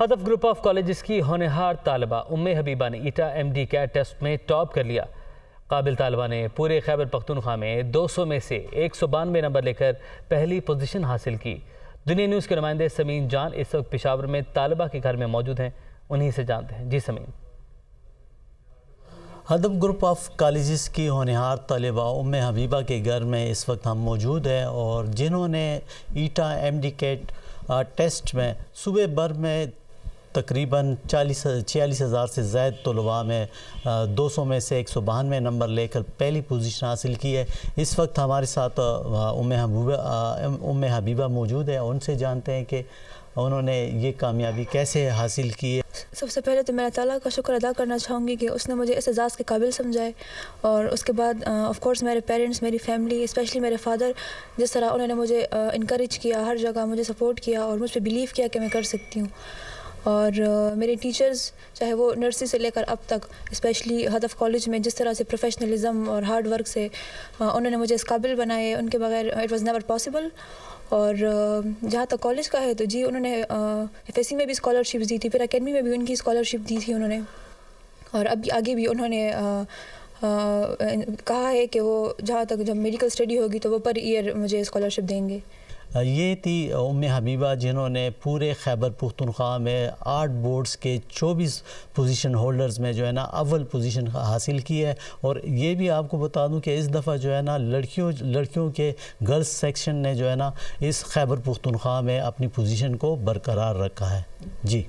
हदफ group of college की होनहार तालबा उम हबीबा ने ईटा एम डी कैट टेस्ट में टॉप कर लिया काबिल तालबा ने पूरे खैबर पख्तूनख्वा में 200 में से एक सौ बानवे नंबर लेकर पहली पोजीशन हासिल की दुनिया न्यूज़ के नुमाइंदे समीन जान इस वक्त पिशावर में तालबा के घर में मौजूद हैं उन्हीं से जानते हैं जी समीन हदम ग्रुप ऑफ कॉलेज़ की होनहार तलबा उम हबीबा के घर में इस वक्त हम मौजूद हैं और जिन्होंने ईटा एम डी कैट टेस्ट में सूबे भर में तकरीबन चालीस छियालीस हज़ार से जायद तलबा में दो सौ में से एक सौ बानवे नंबर लेकर पहली पोजिशन हासिल की है इस वक्त हमारे साथ उम हबूबा उम हबीबा मौजूद है उनसे जानते हैं कि उन्होंने ये कामयाबी कैसे हासिल की है सबसे पहले तो मैं ताला का शुक्र अदा करना चाहूँगी कि उसने मुझे इस एजाज़ के काबिल समझाए और उसके बाद ऑफ कोर्स मेरे पेरेंट्स मेरी फैमिली स्पेशली मेरे फादर जिस तरह उन्होंने मुझे इनक्रेज किया हर जगह मुझे सपोर्ट किया और मुझ पर बिलीव किया कि मैं कर सकती हूँ और मेरे टीचर्स चाहे वो नर्सरी से लेकर अब तक स्पेशली हदफ कॉलेज में जिस तरह से प्रोफेशनलिज्म और हार्ड वर्क से उन्होंने मुझे इस काबिल बनाए उनके बगैर इट वाज़ नेवर पॉसिबल और जहाँ तक कॉलेज का है तो जी उन्होंने एफ में भी स्कॉलरशिप दी थी फिर अकेडमी में भी उनकी स्कॉलरशिप दी थी उन्होंने और अब आगे भी उन्होंने आ, आ, कहा है कि वो जहाँ तक जब मेडिकल स्टडी होगी तो वो पर ईयर मुझे स्कॉलरशिप देंगे ये थी उम हबीबा जिन्होंने पूरे खैबर पुख्तनख्वा में आर्ट बोर्ड्स के चौबीस पोजीशन होल्डर्स में जो है ना अव्वल पोजीशन हासिल की है और ये भी आपको बता दूं कि इस दफ़ा जो है ना लड़कियों लड़कियों के गर्ल्स सेक्शन ने जो है ना इस खैबर पुख्तनख्वा में अपनी पोजीशन को बरकरार रखा है जी